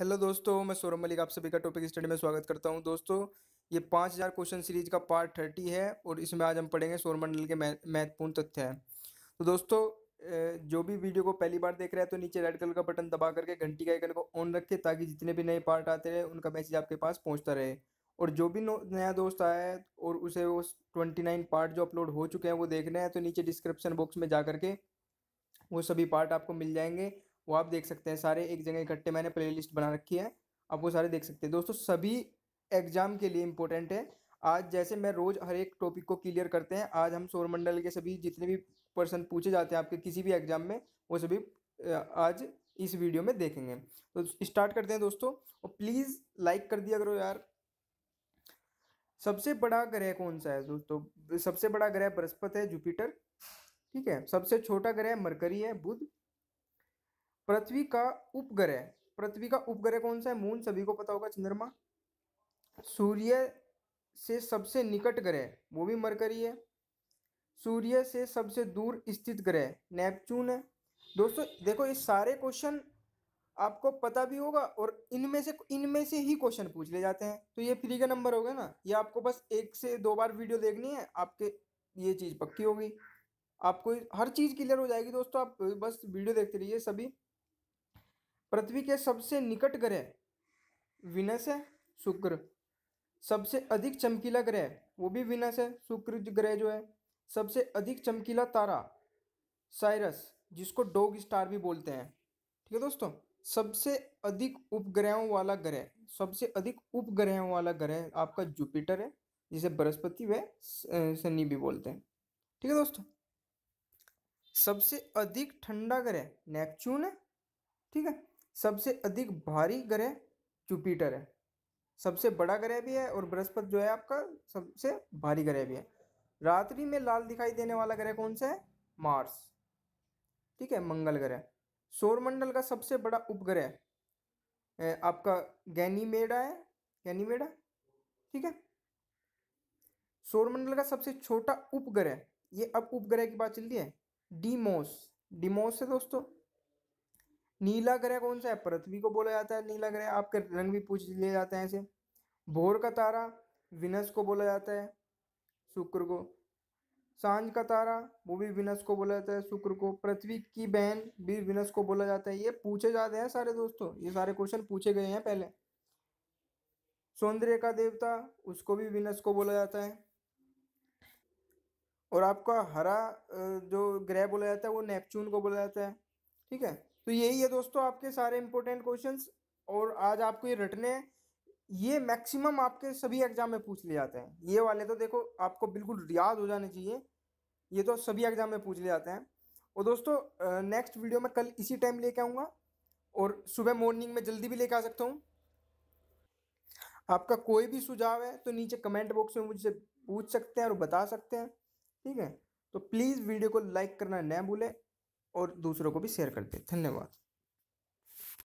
hello दोस्तों मैं सौरभ मलिक आप सभी का टॉपिक स्टडी में स्वागत करता हूं दोस्तों ये पाँच हज़ार क्वेश्चन सीरीज का पार्ट थर्टी है और इसमें आज हम पढ़ेंगे सौरमंडल के महत्वपूर्ण तथ्य हैं तो दोस्तों जो भी वीडियो को पहली बार देख रहा है तो नीचे रेड कलर का बटन दबा करके घंटी का आइकन को ऑन रखें ताकि जितने भी नए पार्ट आते रहे उनका मैसेज आपके पास पहुँचता रहे और जो भी नया दोस्त आया है और उसे वो ट्वेंटी नाइन पार्ट जो अपलोड हो चुके हैं वो देखने हैं तो नीचे डिस्क्रिप्शन बॉक्स में जा करके वो सभी पार्ट आपको मिल जाएंगे वो आप देख सकते हैं सारे एक जगह इकट्ठे मैंने प्लेलिस्ट बना रखी है आप वो सारे देख सकते हैं दोस्तों सभी एग्जाम के लिए इम्पोर्टेंट है आज जैसे मैं रोज़ हर एक टॉपिक को क्लियर करते हैं आज हम सौरमंडल के सभी जितने भी पर्सन पूछे जाते हैं आपके किसी भी एग्जाम में वो सभी आज इस वीडियो में देखेंगे तो स्टार्ट करते हैं दोस्तों और प्लीज़ लाइक कर दिया करो यार सबसे बड़ा ग्रह कौन सा है दोस्तों सबसे बड़ा ग्रह बृहस्पति है जुपिटर ठीक है सबसे छोटा ग्रह मरकरी है बुध पृथ्वी का उपग्रह पृथ्वी का उपग्रह कौन सा है मून सभी को पता होगा चंद्रमा सूर्य से सबसे निकट ग्रह वो भी मरकरी है सूर्य से सबसे दूर स्थित ग्रह नेपच्यून है दोस्तों देखो ये सारे क्वेश्चन आपको पता भी होगा और इनमें से इनमें से ही क्वेश्चन पूछ ले जाते हैं तो ये फ्री का नंबर हो गया ना ये आपको बस एक से दो बार वीडियो देखनी है आपके ये चीज़ पक्की होगी आपको हर चीज़ क्लियर हो जाएगी दोस्तों आप बस वीडियो देखते रहिए सभी पृथ्वी के सबसे निकट ग्रह विनस है शुक्र सबसे अधिक चमकीला ग्रह वो भी विनस है शुक्र ग्रह जो है सबसे अधिक चमकीला तारा साइरस जिसको डोग स्टार भी बोलते हैं ठीक है दोस्तों सबसे अधिक उपग्रहों वाला ग्रह सबसे अधिक उपग्रहों वाला ग्रह आपका जुपिटर है जिसे बृहस्पति व शनि भी बोलते हैं ठीक है दोस्तों सबसे अधिक ठंडा ग्रह नेपच्यून है ठीक है सबसे अधिक भारी ग्रह जुपिटर है सबसे बड़ा ग्रह भी है और बृहस्पति जो है आपका सबसे भारी ग्रह भी है रात्रि में लाल दिखाई देने वाला ग्रह कौन सा है मार्स ठीक है मंगल ग्रह सौरमंडल का सबसे बड़ा उपग्रह आपका गैनीमेडा है गैनीमेडा ठीक है सौरमंडल का सबसे छोटा उपग्रह ये अब उपग्रह की बात चल रही है डीमोस डीमोस है दोस्तों नीला ग्रह कौन सा है पृथ्वी को बोला जाता है नीला ग्रह आपके रंग भी पूछ लिए जाते हैं ऐसे भोर का तारा विनस को बोला जाता है शुक्र को सांझ का तारा वो भी विनस को बोला जाता है शुक्र को पृथ्वी की बहन भी विनस को बोला जाता है ये पूछे जाते हैं सारे दोस्तों ये सारे क्वेश्चन पूछे गए हैं पहले सौंदर्य का देवता उसको भी विनस को बोला जाता है और आपका हरा जो ग्रह बोला जाता है वो नेपच्यून को बोला जाता है ठीक है तो यही है दोस्तों आपके सारे इंपॉर्टेंट क्वेश्चन और आज आपको ये रटने हैं ये मैक्सिमम आपके सभी एग्जाम में पूछ लिए जाते हैं ये वाले तो देखो आपको बिल्कुल याद हो जाने चाहिए ये तो सभी एग्जाम में पूछ लिए जाते हैं और दोस्तों नेक्स्ट वीडियो में कल इसी टाइम लेके आऊँगा और सुबह मॉर्निंग में जल्दी भी लेके आ सकता हूँ आपका कोई भी सुझाव है तो नीचे कमेंट बॉक्स में मुझसे पूछ सकते हैं और बता सकते हैं ठीक है तो प्लीज़ वीडियो को लाइक करना न भूलें और दूसरों को भी शेयर करते धन्यवाद